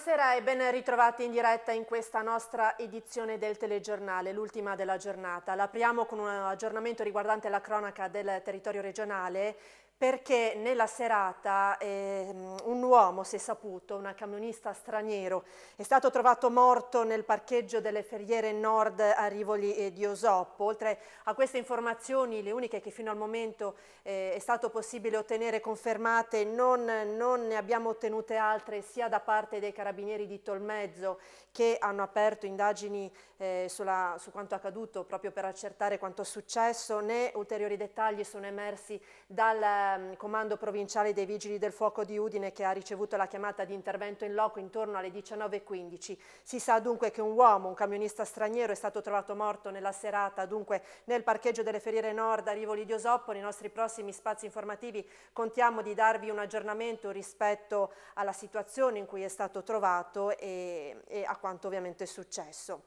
Buonasera e ben ritrovati in diretta in questa nostra edizione del telegiornale, l'ultima della giornata. L'apriamo con un aggiornamento riguardante la cronaca del territorio regionale perché nella serata eh, un uomo, si è saputo, un camionista straniero, è stato trovato morto nel parcheggio delle Ferriere Nord a Rivoli di Osoppo. Oltre a queste informazioni, le uniche che fino al momento eh, è stato possibile ottenere confermate, non, non, ne abbiamo ottenute altre sia da parte dei carabinieri di Tolmezzo che hanno aperto indagini eh, sulla, su quanto accaduto proprio per accertare quanto è successo, né ulteriori dettagli sono emersi dal Ehm, comando provinciale dei Vigili del Fuoco di Udine che ha ricevuto la chiamata di intervento in loco intorno alle 19.15. Si sa dunque che un uomo, un camionista straniero, è stato trovato morto nella serata, dunque nel parcheggio delle Ferriere Nord a Rivoli di Osoppo. Nei nostri prossimi spazi informativi contiamo di darvi un aggiornamento rispetto alla situazione in cui è stato trovato e, e a quanto ovviamente è successo.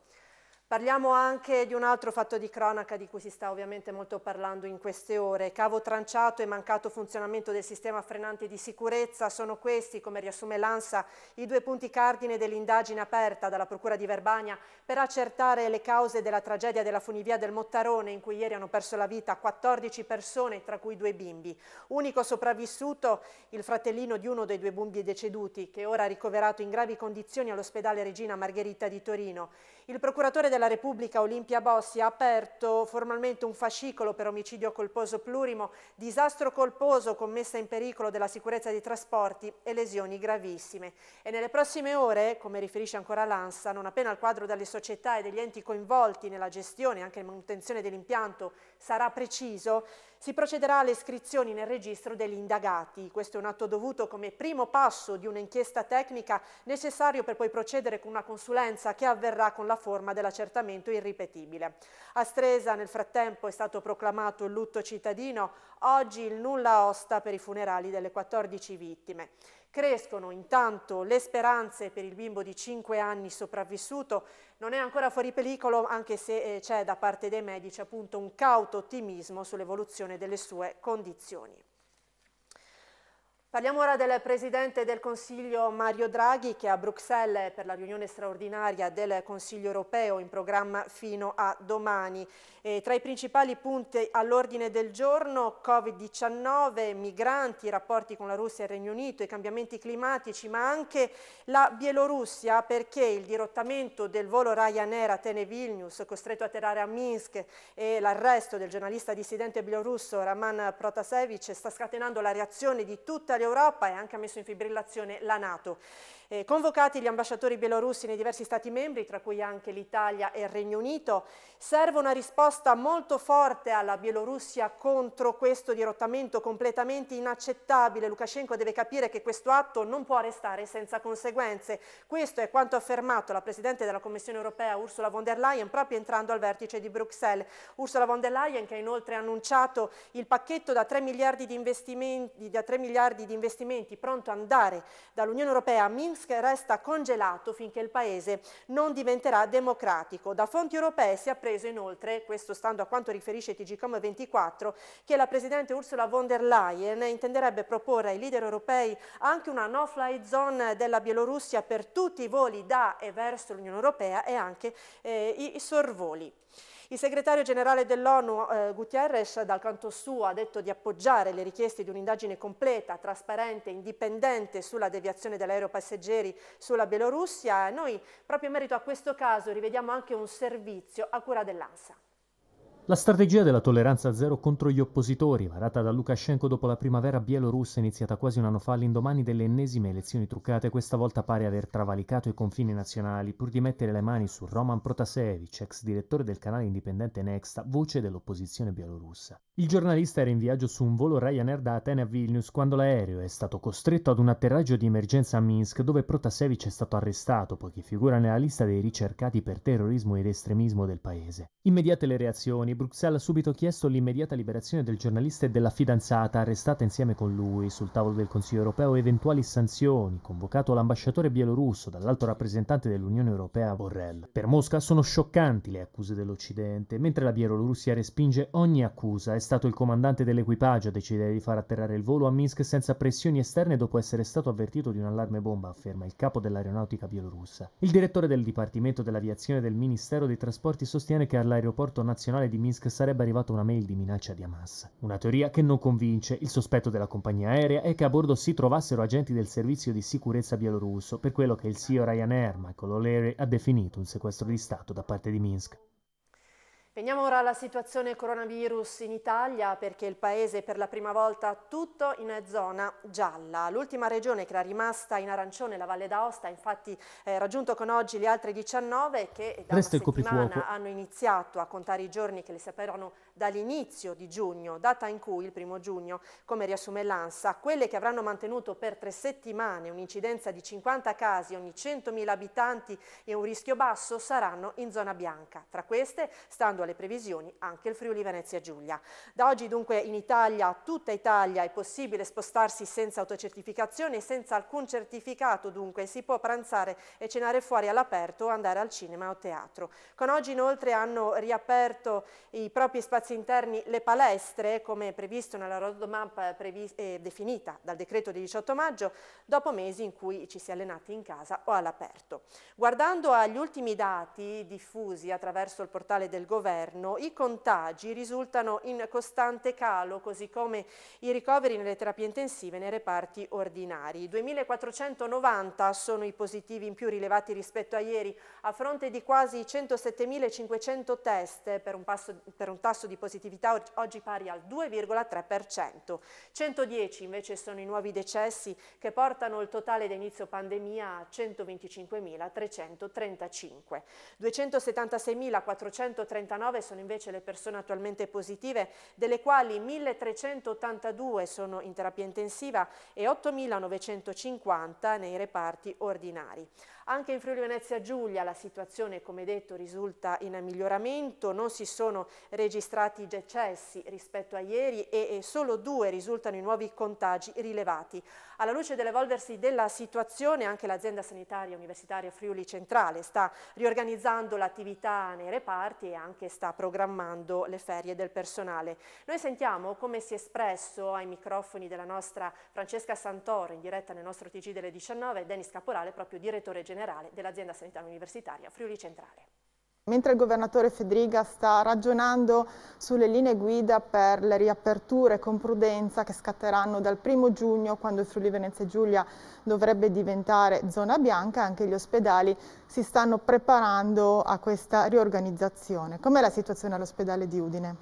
Parliamo anche di un altro fatto di cronaca di cui si sta ovviamente molto parlando in queste ore. Cavo tranciato e mancato funzionamento del sistema frenante di sicurezza sono questi, come riassume l'ANSA, i due punti cardine dell'indagine aperta dalla Procura di Verbania per accertare le cause della tragedia della funivia del Mottarone in cui ieri hanno perso la vita 14 persone, tra cui due bimbi. Unico sopravvissuto il fratellino di uno dei due bimbi deceduti, che ora è ricoverato in gravi condizioni all'ospedale Regina Margherita di Torino. Il procuratore della Repubblica Olimpia Bossi ha aperto formalmente un fascicolo per omicidio colposo plurimo, disastro colposo con messa in pericolo della sicurezza dei trasporti e lesioni gravissime. E nelle prossime ore, come riferisce ancora l'ANSA, non appena il quadro delle società e degli enti coinvolti nella gestione e anche manutenzione dell'impianto sarà preciso, si procederà alle iscrizioni nel registro degli indagati. Questo è un atto dovuto come primo passo di un'inchiesta tecnica necessario per poi procedere con una consulenza che avverrà con la forma dell'accertamento irripetibile. A Stresa nel frattempo è stato proclamato il lutto cittadino, oggi il nulla osta per i funerali delle 14 vittime. Crescono intanto le speranze per il bimbo di 5 anni sopravvissuto, non è ancora fuori pericolo anche se eh, c'è da parte dei medici appunto un cauto ottimismo sull'evoluzione delle sue condizioni. Parliamo ora del Presidente del Consiglio Mario Draghi che è a Bruxelles per la riunione straordinaria del Consiglio europeo in programma fino a domani. E tra i principali punti all'ordine del giorno Covid-19, migranti, rapporti con la Russia e il Regno Unito, i cambiamenti climatici ma anche la Bielorussia perché il dirottamento del volo Ryanair Atene-Vilnius costretto a atterrare a Minsk e l'arresto del giornalista dissidente bielorusso Raman Protasevich sta scatenando la reazione di tutta la d'Europa e anche ha messo in fibrillazione la Nato. Eh, convocati gli ambasciatori bielorussi nei diversi Stati membri, tra cui anche l'Italia e il Regno Unito, serve una risposta molto forte alla Bielorussia contro questo dirottamento completamente inaccettabile. Lukashenko deve capire che questo atto non può restare senza conseguenze. Questo è quanto ha affermato la Presidente della Commissione europea Ursula von der Leyen proprio entrando al vertice di Bruxelles. Ursula von der Leyen che ha inoltre annunciato il pacchetto da 3 miliardi di investimenti, da 3 miliardi di investimenti pronto ad andare dall'Unione europea a Minsk Minsk resta congelato finché il paese non diventerà democratico. Da fonti europee si è appreso inoltre, questo stando a quanto riferisce TGCOM 24, che la Presidente Ursula von der Leyen intenderebbe proporre ai leader europei anche una no-fly zone della Bielorussia per tutti i voli da e verso l'Unione Europea e anche eh, i, i sorvoli. Il segretario generale dell'ONU eh, Gutierrez dal canto suo ha detto di appoggiare le richieste di un'indagine completa, trasparente, indipendente sulla deviazione dell'aeropasseggeri sulla Bielorussia. Noi proprio in merito a questo caso rivediamo anche un servizio a cura dell'ANSA. La strategia della tolleranza zero contro gli oppositori, varata da Lukashenko dopo la primavera bielorussa iniziata quasi un anno fa all'indomani delle ennesime elezioni truccate, questa volta pare aver travalicato i confini nazionali pur di mettere le mani su Roman Protasevich, ex direttore del canale indipendente Nexta, voce dell'opposizione bielorussa. Il giornalista era in viaggio su un volo Ryanair da Atene a Vilnius quando l'aereo è stato costretto ad un atterraggio di emergenza a Minsk, dove Protasevich è stato arrestato poiché figura nella lista dei ricercati per terrorismo ed estremismo del paese. Immediate le reazioni Giordani, Bruxelles ha subito chiesto l'immediata liberazione del giornalista e della fidanzata arrestata insieme con lui sul tavolo del Consiglio europeo eventuali sanzioni, convocato l'ambasciatore bielorusso dall'alto rappresentante dell'Unione europea Borrell. Per Mosca sono scioccanti le accuse dell'Occidente, mentre la Bielorussia respinge ogni accusa. È stato il comandante dell'equipaggio a decidere di far atterrare il volo a Minsk senza pressioni esterne dopo essere stato avvertito di un allarme bomba, afferma il capo dell'aeronautica bielorussa. Il direttore del Dipartimento dell'Aviazione del Ministero dei Trasporti sostiene che all'aeroporto nazionale di Minsk sarebbe arrivata una mail di minaccia di Hamas. Una teoria che non convince, il sospetto della compagnia aerea è che a bordo si trovassero agenti del servizio di sicurezza bielorusso per quello che il CEO Ryanair Michael O'Leary ha definito un sequestro di Stato da parte di Minsk. Veniamo ora alla situazione coronavirus in Italia perché il Paese per la prima volta tutto in zona gialla. L'ultima regione che era rimasta in arancione, la Valle d'Aosta, infatti eh, raggiunto con oggi le altre 19 che da Resta una settimana hanno iniziato a contare i giorni che le separano dall'inizio di giugno, data in cui il primo giugno, come riassume l'ANSA, quelle che avranno mantenuto per tre settimane un'incidenza di 50 casi ogni 100.000 abitanti e un rischio basso saranno in zona bianca. Tra queste, stando alle previsioni, anche il Friuli Venezia Giulia. Da oggi dunque in Italia, tutta Italia, è possibile spostarsi senza autocertificazione e senza alcun certificato, dunque si può pranzare e cenare fuori all'aperto o andare al cinema o teatro. Con oggi inoltre hanno riaperto i propri spazi spazi interni le palestre, come previsto nella roadmap eh, eh definita dal decreto di 18 maggio, dopo mesi in cui ci si è allenati in casa o all'aperto. Guardando agli ultimi dati diffusi attraverso il portale del governo, i contagi risultano in costante calo, così come i ricoveri nelle terapie intensive nei reparti ordinari. 2490 sono i positivi in più rilevati rispetto a ieri, a fronte di quasi 107.500 test per un, passo, per un tasso di di positività oggi pari al 2,3%. 110 invece sono i nuovi decessi che portano il totale da inizio pandemia a 125.335. 276.439 sono invece le persone attualmente positive, delle quali 1.382 sono in terapia intensiva e 8.950 nei reparti ordinari. Anche in Friuli Venezia Giulia la situazione, come detto, risulta in miglioramento, non si sono registrati decessi rispetto a ieri e solo due risultano i nuovi contagi rilevati. Alla luce dell'evolversi della situazione anche l'azienda sanitaria universitaria Friuli Centrale sta riorganizzando l'attività nei reparti e anche sta programmando le ferie del personale. Noi sentiamo come si è espresso ai microfoni della nostra Francesca Santoro in diretta nel nostro TG delle 19 Denis Caporale, proprio direttore generale dell'azienda sanitaria universitaria Friuli Centrale. Mentre il governatore Federica sta ragionando sulle linee guida per le riaperture con prudenza che scatteranno dal 1 giugno, quando il Friuli Venezia Giulia dovrebbe diventare zona bianca, anche gli ospedali si stanno preparando a questa riorganizzazione. Com'è la situazione all'ospedale di Udine?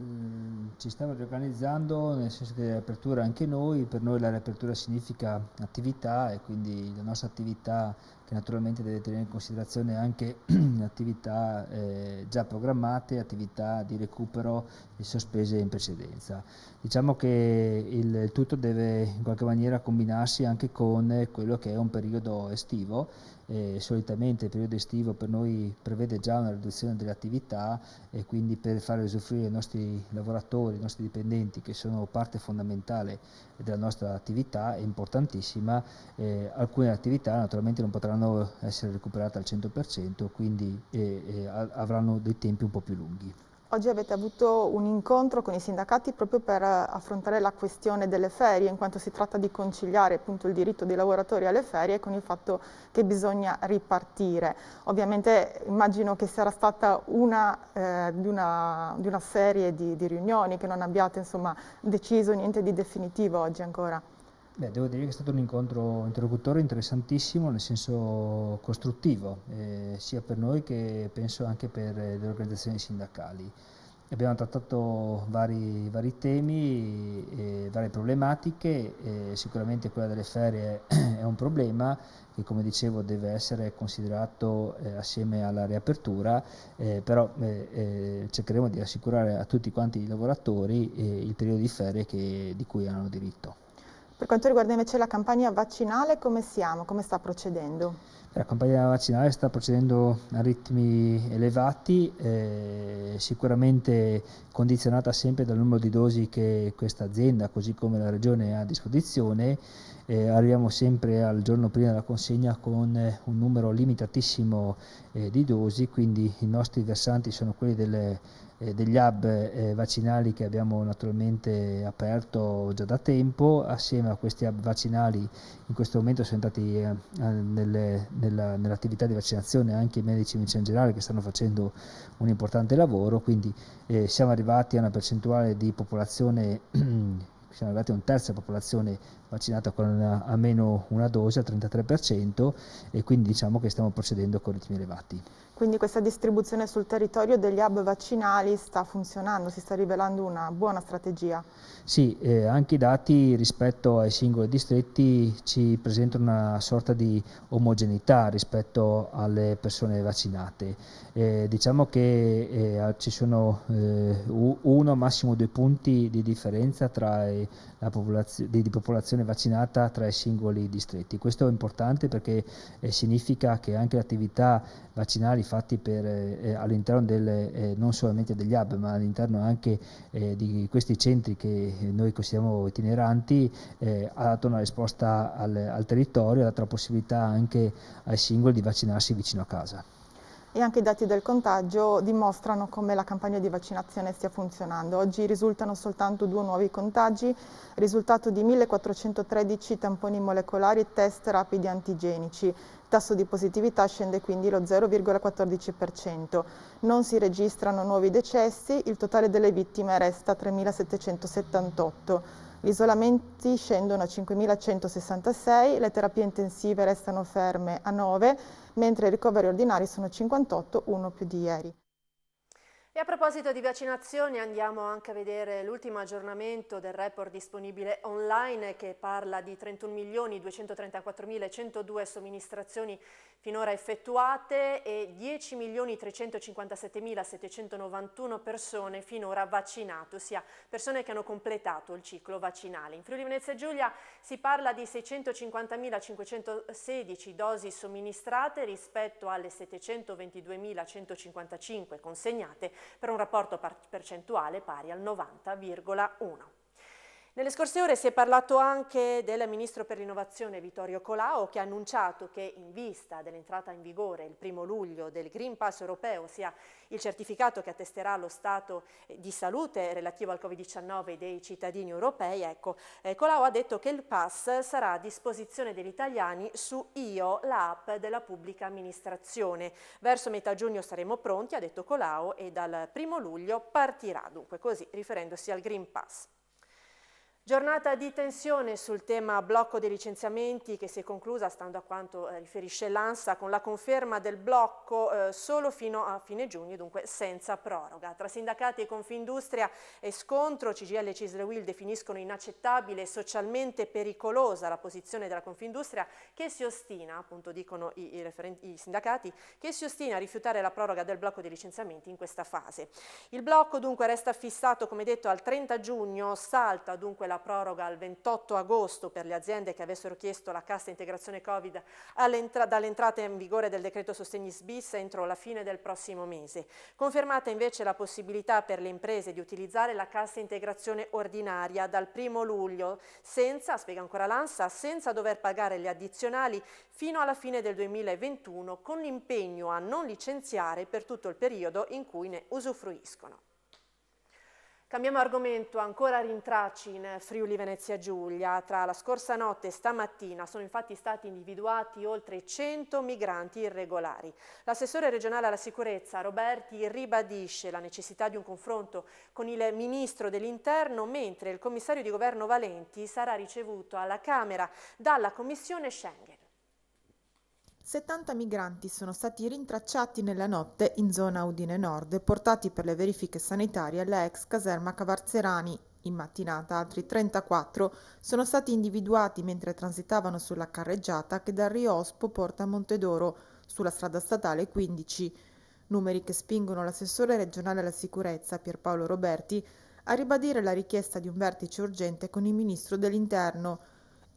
Mm, ci stiamo riorganizzando nel senso di riapertura anche noi, per noi la riapertura significa attività e quindi la nostra attività che naturalmente deve tenere in considerazione anche attività eh, già programmate, attività di recupero e sospese in precedenza. Diciamo che il tutto deve in qualche maniera combinarsi anche con quello che è un periodo estivo e solitamente il periodo estivo per noi prevede già una riduzione delle attività e quindi per far usufruire i nostri lavoratori, i nostri dipendenti che sono parte fondamentale della nostra attività è importantissima, eh, alcune attività naturalmente non potranno essere recuperate al 100%, quindi eh, eh, avranno dei tempi un po' più lunghi. Oggi avete avuto un incontro con i sindacati proprio per eh, affrontare la questione delle ferie, in quanto si tratta di conciliare appunto il diritto dei lavoratori alle ferie con il fatto che bisogna ripartire. Ovviamente immagino che sia stata una, eh, di, una, di, una, serie di, di riunioni, che non abbiate insomma, deciso niente di definitivo oggi ancora. Beh, devo dire che è stato un incontro interlocutore interessantissimo nel senso costruttivo, eh, sia per noi che penso anche per le organizzazioni sindacali. Abbiamo trattato vari, vari temi, eh, varie problematiche, eh, sicuramente quella delle ferie è un problema che come dicevo deve essere considerato eh, assieme alla riapertura, eh, però eh, eh, cercheremo di assicurare a tutti quanti i lavoratori il periodo di ferie che, di cui hanno diritto. Per quanto riguarda invece la campagna vaccinale, come siamo? Come sta procedendo? La campagna vaccinale sta procedendo a ritmi elevati, eh, sicuramente condizionata sempre dal numero di dosi che questa azienda, così come la Regione, ha a disposizione eh, arriviamo sempre al giorno prima della consegna con eh, un numero limitatissimo eh, di dosi, quindi i nostri versanti sono quelli delle, eh, degli hub eh, vaccinali che abbiamo naturalmente aperto già da tempo, assieme a questi hub vaccinali in questo momento sono entrati eh, nelle, nella, nell'attività di vaccinazione anche i medici in generale che stanno facendo un importante lavoro, quindi siamo arrivati a una percentuale di popolazione siamo arrivati a un terzo della popolazione vaccinata con eh, almeno una dose al 33% e quindi diciamo che stiamo procedendo con ritmi elevati. Quindi questa distribuzione sul territorio degli hub vaccinali sta funzionando, si sta rivelando una buona strategia? Sì, eh, anche i dati rispetto ai singoli distretti ci presentano una sorta di omogeneità rispetto alle persone vaccinate. Eh, diciamo che eh, ci sono eh, uno, massimo due punti di differenza tra eh, la popolazio di popolazione popolazione vaccinata tra i singoli distretti. Questo è importante perché eh, significa che anche le attività vaccinali fatte eh, eh, all'interno eh, non solamente degli hub ma all'interno anche eh, di questi centri che eh, noi consideriamo itineranti ha dato una risposta al, al territorio e ha dato la possibilità anche ai singoli di vaccinarsi vicino a casa e anche i dati del contagio dimostrano come la campagna di vaccinazione stia funzionando. Oggi risultano soltanto due nuovi contagi, risultato di 1413 tamponi molecolari e test rapidi antigenici. Il tasso di positività scende quindi lo 0,14%. Non si registrano nuovi decessi, il totale delle vittime resta 3778. Gli isolamenti scendono a 5.166, le terapie intensive restano ferme a 9, mentre i ricoveri ordinari sono 58, uno più di ieri. E a proposito di vaccinazioni andiamo anche a vedere l'ultimo aggiornamento del report disponibile online che parla di 31.234.102 somministrazioni finora effettuate e 10.357.791 persone finora vaccinate, ossia persone che hanno completato il ciclo vaccinale. In Friuli Venezia Giulia si parla di 650.516 dosi somministrate rispetto alle 722.155 consegnate per un rapporto percentuale pari al 90,1. Nelle scorse ore si è parlato anche del Ministro per l'Innovazione Vittorio Colao che ha annunciato che in vista dell'entrata in vigore il primo luglio del Green Pass europeo, ossia il certificato che attesterà lo stato di salute relativo al Covid-19 dei cittadini europei, ecco, eh, Colao ha detto che il pass sarà a disposizione degli italiani su IO, l'app della pubblica amministrazione. Verso metà giugno saremo pronti, ha detto Colao, e dal primo luglio partirà, dunque così riferendosi al Green Pass. Giornata di tensione sul tema blocco dei licenziamenti che si è conclusa, stando a quanto eh, riferisce l'ANSA, con la conferma del blocco eh, solo fino a fine giugno, dunque senza proroga. Tra sindacati e Confindustria e scontro, CGL e Cislewil definiscono inaccettabile e socialmente pericolosa la posizione della Confindustria che si ostina, appunto dicono i, i, i sindacati, che si ostina a rifiutare la proroga del blocco dei licenziamenti in questa fase. Il blocco dunque resta fissato, come detto, al 30 giugno, salta dunque la proroga al 28 agosto per le aziende che avessero chiesto la cassa integrazione Covid dall'entrata in vigore del decreto sostegni SBIS entro la fine del prossimo mese. Confermata invece la possibilità per le imprese di utilizzare la cassa integrazione ordinaria dal 1 luglio senza, spiega ancora l'ANSA, senza dover pagare le addizionali fino alla fine del 2021 con l'impegno a non licenziare per tutto il periodo in cui ne usufruiscono. Cambiamo argomento, ancora rintracci in Friuli Venezia Giulia. Tra la scorsa notte e stamattina sono infatti stati individuati oltre 100 migranti irregolari. L'assessore regionale alla sicurezza Roberti ribadisce la necessità di un confronto con il ministro dell'interno mentre il commissario di governo Valenti sarà ricevuto alla Camera dalla Commissione Schengen. 70 migranti sono stati rintracciati nella notte in zona Udine Nord e portati per le verifiche sanitarie alla ex caserma Cavarzerani. In mattinata altri 34 sono stati individuati mentre transitavano sulla carreggiata che da Ospo porta a Montedoro, sulla strada statale 15. Numeri che spingono l'assessore regionale alla sicurezza Pierpaolo Roberti a ribadire la richiesta di un vertice urgente con il ministro dell'Interno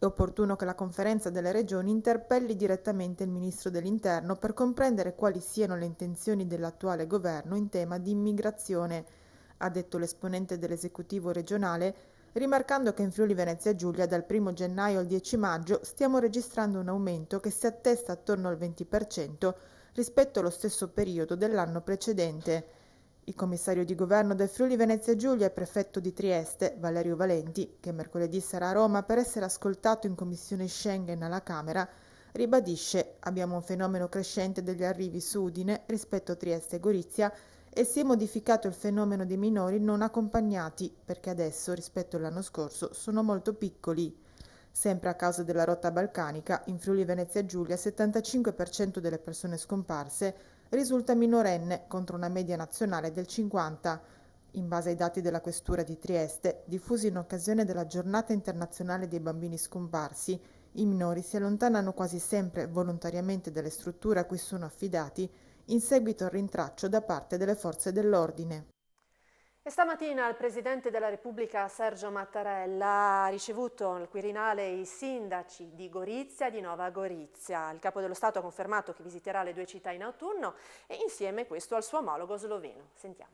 è opportuno che la Conferenza delle Regioni interpelli direttamente il Ministro dell'Interno per comprendere quali siano le intenzioni dell'attuale governo in tema di immigrazione, ha detto l'esponente dell'esecutivo regionale, rimarcando che in Friuli Venezia Giulia dal 1 gennaio al 10 maggio stiamo registrando un aumento che si attesta attorno al 20% rispetto allo stesso periodo dell'anno precedente. Il commissario di governo del Friuli Venezia Giulia e prefetto di Trieste, Valerio Valenti, che mercoledì sarà a Roma per essere ascoltato in commissione Schengen alla Camera, ribadisce abbiamo un fenomeno crescente degli arrivi su Udine rispetto a Trieste e Gorizia e si è modificato il fenomeno dei minori non accompagnati perché adesso rispetto all'anno scorso sono molto piccoli. Sempre a causa della rotta balcanica, in Friuli Venezia Giulia il 75% delle persone scomparse risulta minorenne contro una media nazionale del 50, in base ai dati della Questura di Trieste, diffusi in occasione della Giornata internazionale dei bambini scomparsi, i minori si allontanano quasi sempre volontariamente dalle strutture a cui sono affidati in seguito al rintraccio da parte delle forze dell'ordine. E stamattina il Presidente della Repubblica Sergio Mattarella ha ricevuto al Quirinale i sindaci di Gorizia e di Nova Gorizia. Il Capo dello Stato ha confermato che visiterà le due città in autunno e insieme questo al suo omologo sloveno. Sentiamo.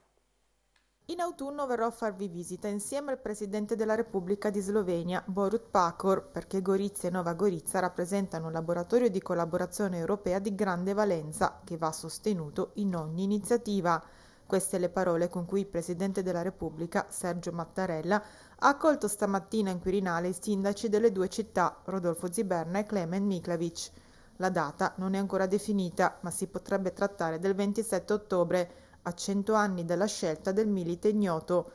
In autunno verrò a farvi visita insieme al Presidente della Repubblica di Slovenia, Borut Pacor, perché Gorizia e Nova Gorizia rappresentano un laboratorio di collaborazione europea di grande valenza che va sostenuto in ogni iniziativa. Queste le parole con cui il Presidente della Repubblica, Sergio Mattarella, ha accolto stamattina in Quirinale i sindaci delle due città, Rodolfo Ziberna e Klemen Miklavic. La data non è ancora definita, ma si potrebbe trattare del 27 ottobre, a cento anni dalla scelta del milite ignoto.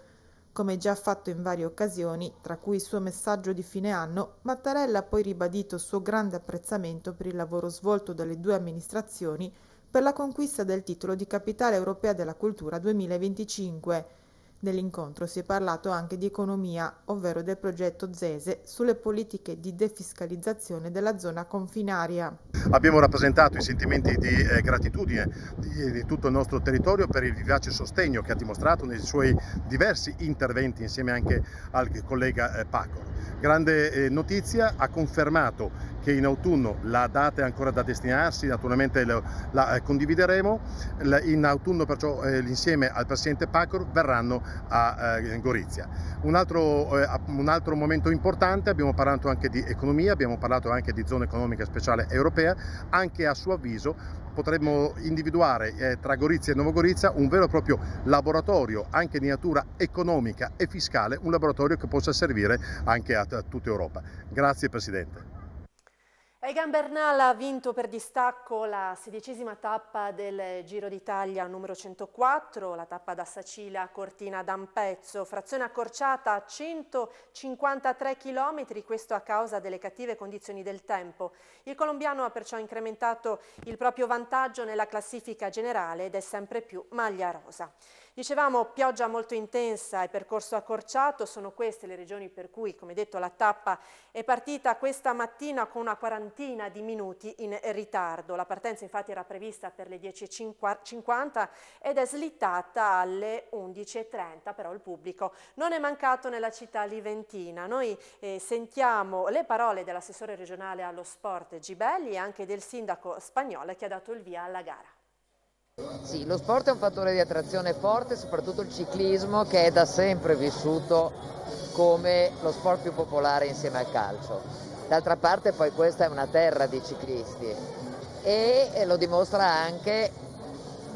Come già fatto in varie occasioni, tra cui il suo messaggio di fine anno, Mattarella ha poi ribadito il suo grande apprezzamento per il lavoro svolto dalle due amministrazioni per la conquista del titolo di Capitale europea della cultura 2025. Nell'incontro si è parlato anche di economia, ovvero del progetto ZESE sulle politiche di defiscalizzazione della zona confinaria. Abbiamo rappresentato i sentimenti di eh, gratitudine di, di, tutto il nostro territorio per il vivace sostegno che ha dimostrato nei suoi diversi interventi insieme anche al collega eh, Pacor. Grande eh, notizia, ha confermato che in autunno la data è ancora da destinarsi, naturalmente la, la eh, condivideremo, in autunno perciò eh, insieme al Presidente Pacor verranno a eh, Gorizia. Un altro, eh, un altro, momento importante, abbiamo parlato anche di economia, abbiamo parlato anche di zona economica speciale europea, anche a suo avviso potremmo individuare eh, tra Gorizia e Novo Gorizia un vero e proprio laboratorio anche di natura economica e fiscale, un laboratorio che possa servire anche a, a tutta Europa. Grazie Presidente. Egan Bernal ha vinto per distacco la sedicesima tappa del Giro d'Italia numero 104, la tappa da Sacilia a Cortina d'Ampezzo, frazione accorciata a 153 km, questo a causa delle cattive condizioni del tempo. Il colombiano ha perciò incrementato il proprio vantaggio nella classifica generale ed è sempre più maglia rosa. Dicevamo pioggia molto intensa e percorso accorciato, sono queste le regioni per cui, come detto, la tappa è partita questa mattina con una quarantina di minuti in ritardo. La partenza infatti era prevista per le 10.50 ed è slittata alle 11.30, però il pubblico non è mancato nella città liventina. Noi eh, sentiamo le parole dell'assessore regionale allo sport Gibelli e anche del sindaco spagnolo che ha dato il via alla gara. Sì, lo sport è un fattore di attrazione forte, soprattutto il ciclismo che è da sempre vissuto come lo sport più popolare insieme al calcio. D'altra parte poi questa è una terra di ciclisti e lo dimostra anche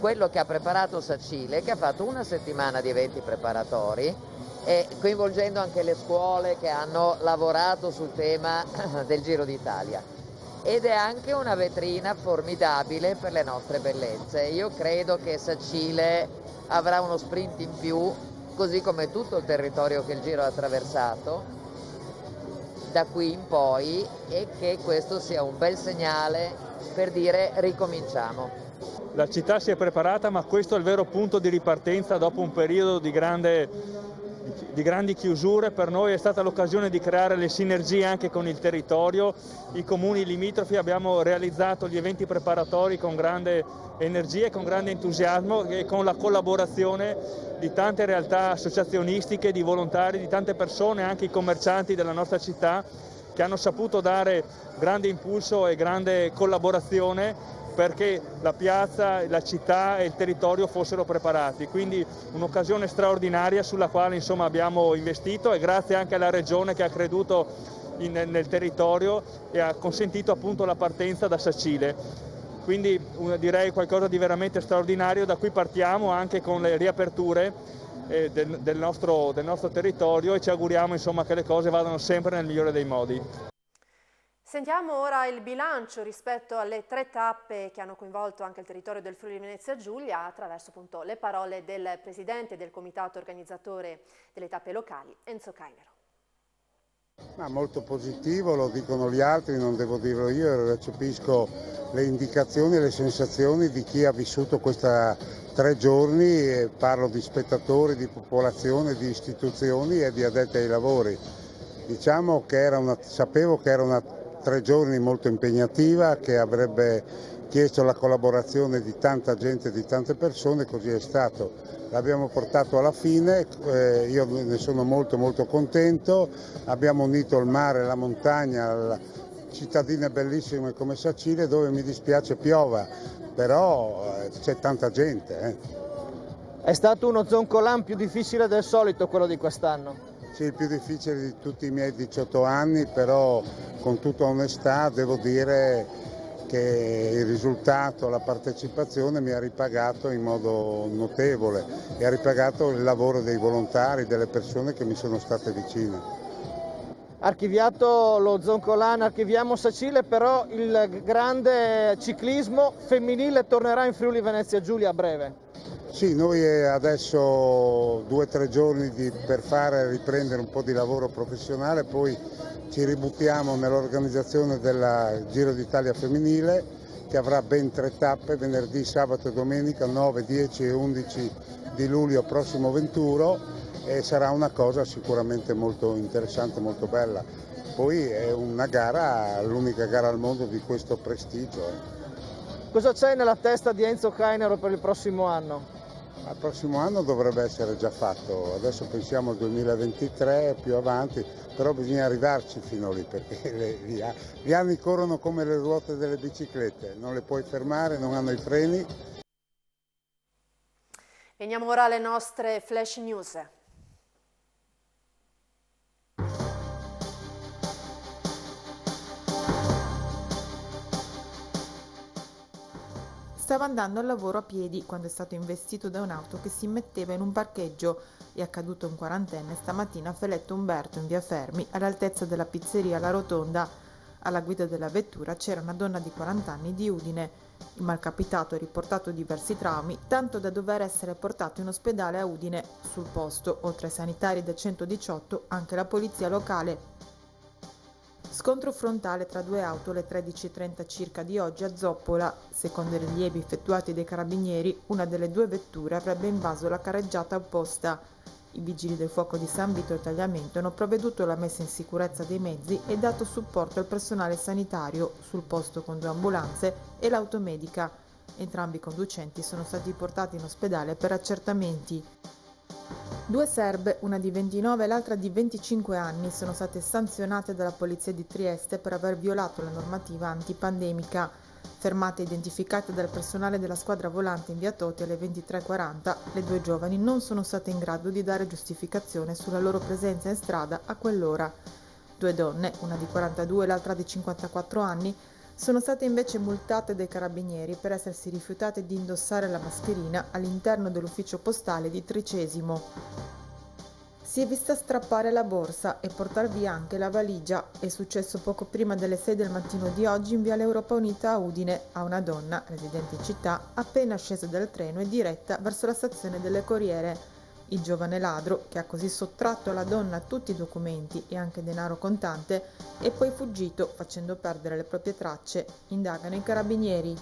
quello che ha preparato Sacile, che ha fatto una settimana di eventi preparatori, coinvolgendo anche le scuole che hanno lavorato sul tema del Giro d'Italia ed è anche una vetrina formidabile per le nostre bellezze. Io credo che Sacile avrà uno sprint in più, così come tutto il territorio che il Giro ha attraversato da qui in poi e che questo sia un bel segnale per dire ricominciamo. La città si è preparata ma questo è il vero punto di ripartenza dopo un periodo di grande di grandi chiusure, per noi è stata l'occasione di creare le sinergie anche con il territorio, i comuni limitrofi abbiamo realizzato gli eventi preparatori con grande energia con grande entusiasmo e con la collaborazione di tante realtà associazionistiche, di volontari, di tante persone, anche i commercianti della nostra città che hanno saputo dare grande impulso e grande collaborazione perché la piazza, la città e il territorio fossero preparati. Quindi un'occasione straordinaria sulla quale insomma, abbiamo investito e grazie anche alla Regione che ha creduto in, nel territorio e ha consentito appunto la partenza da Sacile quindi direi qualcosa di veramente straordinario, da qui partiamo anche con le riaperture eh, del, del, nostro, del, nostro, territorio e ci auguriamo insomma, che le cose vadano sempre nel migliore dei modi. Sentiamo ora il bilancio rispetto alle tre tappe che hanno coinvolto anche il territorio del Friuli Venezia Giulia attraverso appunto, le parole del presidente del comitato organizzatore delle tappe locali, Enzo Cainero. Ma molto positivo, lo dicono gli altri, non devo dirlo io, recepisco le indicazioni e le sensazioni di chi ha vissuto questi tre giorni, parlo di spettatori, di popolazione, di istituzioni e di addetti ai lavori. Diciamo che una, sapevo che era una tre giorni molto impegnativa che avrebbe chiesto la collaborazione di tanta gente, di tante persone, così è stato. L'abbiamo portato alla fine, eh, io ne sono molto molto contento, abbiamo unito il mare, la montagna, la cittadine bellissime come Sacile dove mi dispiace piova, però eh, c'è tanta gente. Eh. È stato uno zoncolan più difficile del solito quello di quest'anno? Sì, il più difficile di tutti i miei 18 anni, però con tutta onestà devo dire che il risultato, la partecipazione mi ha ripagato in modo notevole e ha ripagato il lavoro dei volontari, delle persone che mi sono state vicine. Archiviato lo Zoncolan, archiviamo Sacile, però il grande ciclismo femminile tornerà in Friuli Venezia Giulia a breve. Sì, noi eh, adesso due o tre giorni di, per fare e riprendere un po' di lavoro professionale, poi ci ributtiamo nell'organizzazione del Giro d'Italia femminile che avrà ben tre tappe, venerdì, sabato e domenica 9, 10 e 11 di luglio prossimo 21 e sarà una cosa sicuramente molto interessante, molto bella. Poi è una gara, l'unica gara al mondo di questo prestigio. Eh. Cosa c'è nella testa di Enzo Cainero per il prossimo anno? il prossimo anno dovrebbe essere già fatto, adesso pensiamo al 2023 più avanti, però bisogna arrivarci fino lì perché le, gli, gli anni corrono come le ruote delle biciclette, non le puoi fermare, non hanno i freni. Veniamo ora alle nostre flash news. Stava andando al lavoro a piedi quando è stato investito da un'auto che si metteva in un parcheggio È accaduto un quarantenne stamattina a Feletto Umberto in via Fermi all'altezza della pizzeria La Rotonda. Alla guida della vettura c'era una donna di 40 anni di Udine. Il malcapitato ha riportato diversi traumi, tanto da dover essere portato in ospedale a Udine. Sul posto, oltre ai sanitari del 118, anche la polizia locale Scontro frontale tra due auto alle 13.30 circa di oggi a Zoppola. Secondo i rilievi effettuati dai carabinieri, una delle due vetture avrebbe invaso la carreggiata opposta. I vigili del fuoco di San Vito e Tagliamento hanno provveduto alla messa in sicurezza dei mezzi e dato supporto al personale sanitario sul posto con due ambulanze e l'automedica. Entrambi i conducenti sono stati portati in ospedale per accertamenti. Due serbe, una di 29 e l'altra di 25 anni, sono state sanzionate dalla polizia di Trieste per aver violato la normativa antipandemica. Fermate e identificate dal personale della squadra volante in via Toti alle 23.40, le due giovani non sono state in grado di dare giustificazione sulla loro presenza in strada a quell'ora. Due donne, una di 42 e l'altra di 54 anni, sono state invece multate dai carabinieri per essersi rifiutate di indossare la mascherina all'interno dell'ufficio postale di Tricesimo. Si è vista strappare la borsa e portar via anche la valigia. È successo poco prima delle 6 del mattino di oggi in via Europa Unita a Udine a una donna, residente in città, appena scesa dal treno e diretta verso la stazione delle Corriere. Il giovane ladro, che ha così sottratto alla donna tutti i documenti e anche denaro contante, è poi fuggito facendo perdere le proprie tracce, indagano i carabinieri.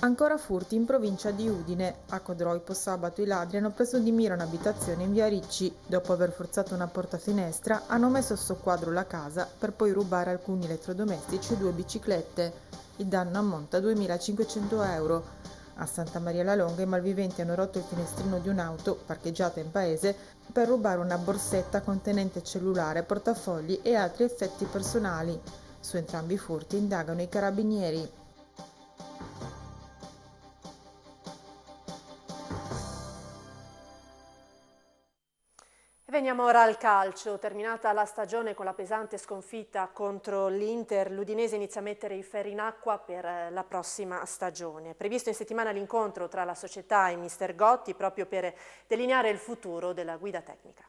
Ancora furti in provincia di Udine. A Codroipo sabato i ladri hanno preso di mira un'abitazione in via Ricci. Dopo aver forzato una porta portafinestra, hanno messo a soqquadro la casa per poi rubare alcuni elettrodomestici e due biciclette. Il danno ammonta a 2.500 euro. A Santa Maria la Longa i malviventi hanno rotto il finestrino di un'auto parcheggiata in paese per rubare una borsetta contenente cellulare, portafogli e altri effetti personali. Su entrambi i furti indagano i carabinieri. Veniamo ora al calcio. Terminata la stagione con la pesante sconfitta contro l'Inter, l'Udinese inizia a mettere i ferri in acqua per eh, la prossima stagione. Previsto in settimana l'incontro tra la società e Mister Gotti proprio per delineare il futuro della guida tecnica.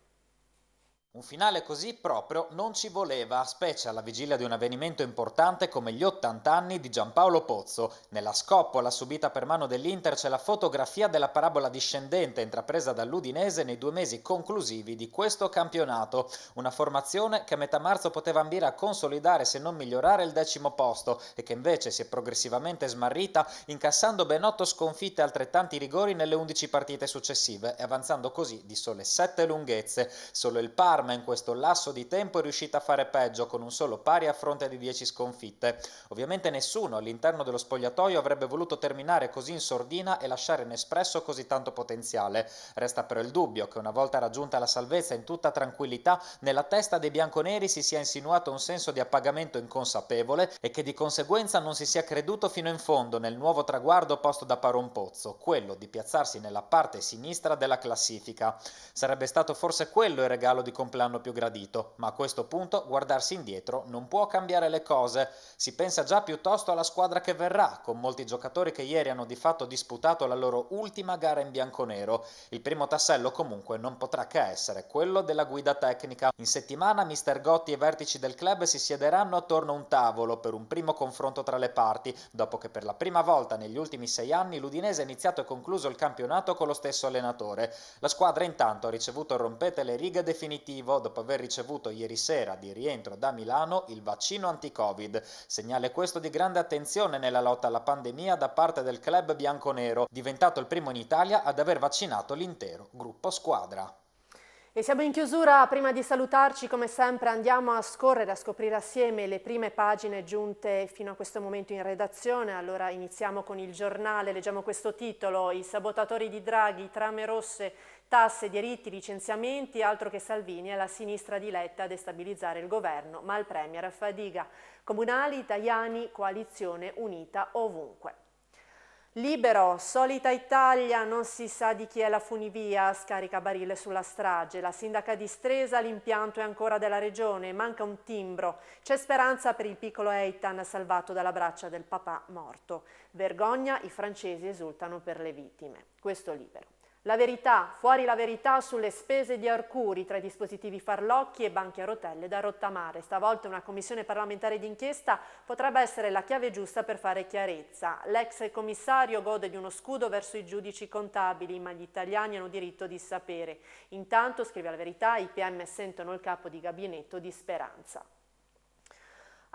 Un finale così proprio non ci voleva, specie alla vigilia di un avvenimento importante come gli 80 anni di Giampaolo Pozzo. Nella scoppola subita per mano dell'Inter c'è la fotografia della parabola discendente intrapresa dall'Udinese nei due mesi conclusivi di questo campionato. Una formazione che a metà marzo poteva ambire a consolidare se non migliorare il decimo posto e che invece si è progressivamente smarrita, incassando ben otto sconfitte e altrettanti rigori nelle 11 partite successive e avanzando così di sole 7 lunghezze. Solo il Parma Parma in questo lasso di tempo è riuscita a fare peggio con un solo pari a fronte di 10 sconfitte. Ovviamente nessuno all'interno dello spogliatoio avrebbe voluto terminare così in sordina e lasciare in espresso così tanto potenziale. Resta però il dubbio che una volta raggiunta la salvezza in tutta tranquillità, nella testa dei bianconeri si sia insinuato un senso di appagamento inconsapevole e che di conseguenza non si sia creduto fino in fondo nel nuovo traguardo posto da Parompozzo, quello di piazzarsi nella parte sinistra della classifica. Sarebbe stato forse quello il regalo di completamento l'hanno più gradito, ma a questo punto guardarsi indietro non può cambiare le cose. Si pensa già piuttosto alla squadra che verrà, con molti giocatori che ieri hanno di fatto disputato la loro ultima gara in bianconero. Il primo tassello comunque non potrà che essere quello della guida tecnica. In settimana Mister Gotti e i vertici del club si siederanno attorno a un tavolo per un primo confronto tra le parti, dopo che per la prima volta negli ultimi sei anni l'Udinese ha iniziato e concluso il campionato con lo stesso allenatore. La squadra intanto ha ricevuto rompete le righe definitive positivo dopo aver ricevuto ieri sera di rientro da Milano il vaccino anti-Covid. Segnale questo di grande attenzione nella lotta alla pandemia da parte del club bianconero, diventato il primo in Italia ad aver vaccinato l'intero gruppo squadra. E siamo in chiusura, prima di salutarci come sempre andiamo a scorrere, a scoprire assieme le prime pagine giunte fino a questo momento in redazione, allora iniziamo con il giornale, leggiamo questo titolo, i sabotatori di Draghi, trame rosse, tasse, diritti, licenziamenti, altro che Salvini e la sinistra diletta a destabilizzare il governo, ma il Premier fadiga, comunali, italiani, coalizione unita ovunque. Libero, solita Italia, non si sa di chi è la funivia, scarica barile sulla strage. La sindaca di Stresa, l'impianto è ancora della regione, manca un timbro. C'è speranza per il piccolo Eitan salvato dalla braccia del papà morto. Vergogna, i francesi esultano per le vittime. Questo libero. La verità, fuori la verità sulle spese di Arcuri tra i dispositivi farlocchi e banchi a rotelle da rottamare. Stavolta una commissione parlamentare d'inchiesta potrebbe essere la chiave giusta per fare chiarezza. L'ex commissario gode di uno scudo verso i giudici contabili, ma gli italiani hanno diritto di sapere. Intanto, scrive la verità, i PM sentono il capo di gabinetto di Speranza.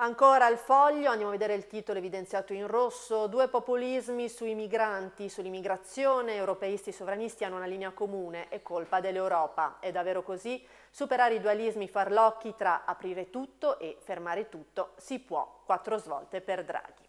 Ancora al foglio, andiamo a vedere il titolo evidenziato in rosso, due populismi sui migranti, sull'immigrazione, europeisti e sovranisti hanno una linea comune, è colpa dell'Europa. È davvero così? Superare i dualismi farlocchi tra aprire tutto e fermare tutto si può, quattro svolte per Draghi.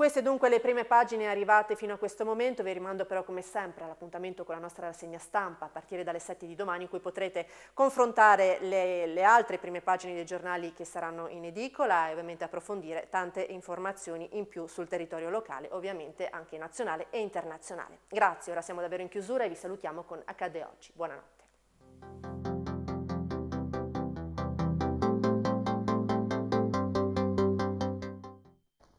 Queste dunque le prime pagine arrivate fino a questo momento, vi rimando però come sempre all'appuntamento con la nostra rassegna stampa a partire dalle 7 di domani in cui potrete confrontare le, le altre prime pagine dei giornali che saranno in edicola e ovviamente approfondire tante informazioni in più sul territorio locale, ovviamente anche nazionale e internazionale. Grazie, ora siamo davvero in chiusura e vi salutiamo con HD Oggi. Buonanotte.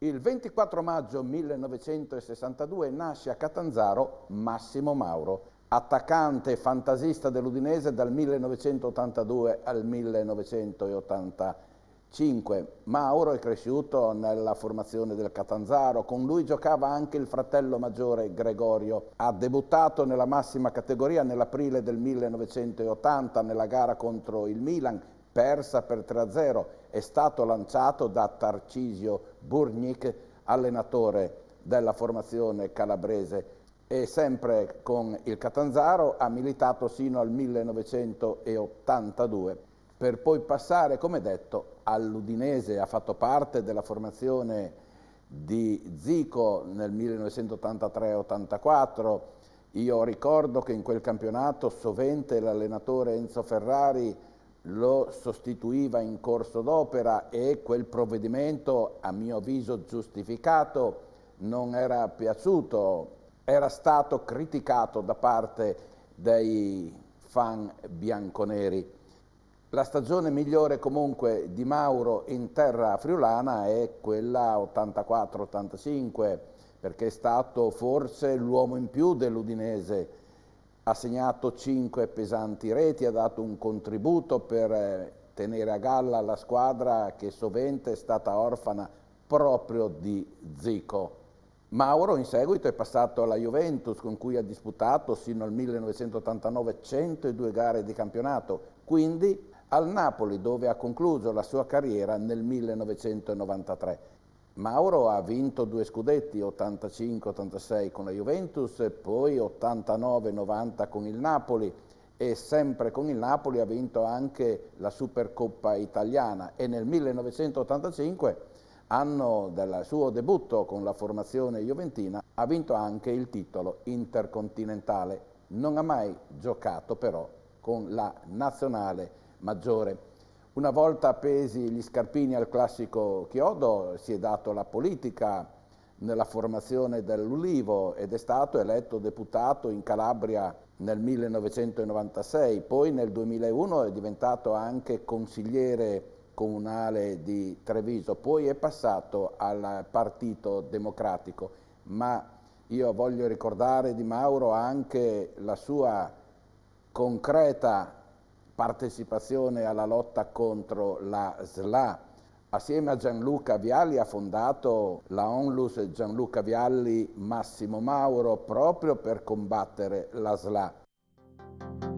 Il 24 maggio 1962 nasce a Catanzaro Massimo Mauro, attaccante fantasista dell'Udinese dal 1982 al 1985. Mauro è cresciuto nella formazione del Catanzaro, con lui giocava anche il fratello maggiore Gregorio. Ha debuttato nella massima categoria nell'aprile del 1980 nella gara contro il Milan, persa per 3-0, è stato lanciato da Tarcisio Burnic, allenatore della formazione calabrese e sempre con il Catanzaro ha militato sino al 1982 per poi passare, come detto, all'Udinese, ha fatto parte della formazione di Zico nel 1983-84. Io ricordo che in quel campionato sovente l'allenatore Enzo Ferrari lo sostituiva in corso d'opera e quel provvedimento, a mio avviso giustificato, non era piaciuto, era stato criticato da parte dei fan bianconeri. La stagione migliore comunque di Mauro in terra friulana è quella 84-85, perché è stato forse l'uomo in più dell'Udinese, ha segnato 5 pesanti reti, ha dato un contributo per eh, tenere a galla la squadra che sovente è stata orfana proprio di Zico. Mauro in seguito è passato alla Juventus con cui ha disputato sino al 1989 102 gare di campionato, quindi al Napoli dove ha concluso la sua carriera nel 1993. Mauro ha vinto due scudetti, 85-86 con la Juventus poi 89-90 con il Napoli e sempre con il Napoli ha vinto anche la Supercoppa italiana e nel 1985, anno del suo debutto con la formazione juventina, ha vinto anche il titolo intercontinentale. Non ha mai giocato però con la nazionale maggiore. Una volta appesi gli scarpini al classico chiodo si è dato la politica nella formazione dell'Ulivo ed è stato eletto deputato in Calabria nel 1996, poi nel 2001 è diventato anche consigliere comunale di Treviso, poi è passato al Partito Democratico, ma io voglio ricordare di Mauro anche la sua concreta partecipazione alla lotta contro la SLA. Assieme a Gianluca Vialli ha fondato la Onlus Gianluca Vialli Massimo Mauro proprio per combattere la SLA.